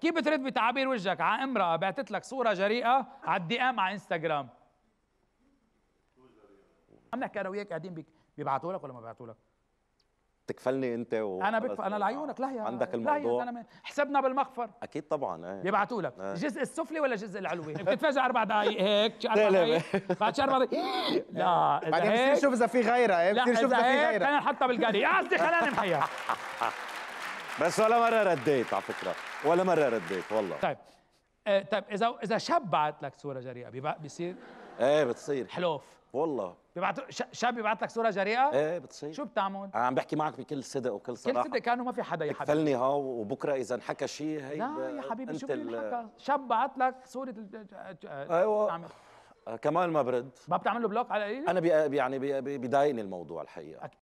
كيف بترد بتعابير وجهك على امرأة بعتت لك صورة جريئة على الدي ام على انستغرام عم نحكي انا وياك قاعدين بيبعتوا لك ولا ما بيبعتوا لك؟ تكفلني انت و انا بكفل انا لعيونك يا عندك الموضوع لهيا حسبنا بالمخفر اكيد طبعا ايه يبعتوا لك ايه. الجزء السفلي ولا الجزء العلوي؟ بتتفاجئ اربع دقائق هيك اربع دقائق بعد شهر اربع دقائق لا بعدين بصير شوف اذا في غيرها إيه؟ بصير شوف اذا في غيرها خلينا نحطها بالقاري يا آه، قصدي خلينا نمحيها بس ولا مره رديت على فكره ولا مره رديت والله طيب آه طيب اذا اذا شاب بعت لك صوره جريئه بيصير ايه بتصير حلوف والله بيبعت شاب بيبعت لك صوره جريئه ايه بتصير شو بتعمل عم بحكي معك بكل صدق وكل صراحه كل صدق كانه ما في حدا يا حبيبي ها وبكره اذا انحكى شيء هي لا يا حبيبي شو بينحكى شاب بعت لك صوره آه، آه، آه، ايوه كمان ما برد ما بتعمل له بلوك على قليل انا بي يعني بيضايقني الموضوع الحقيقه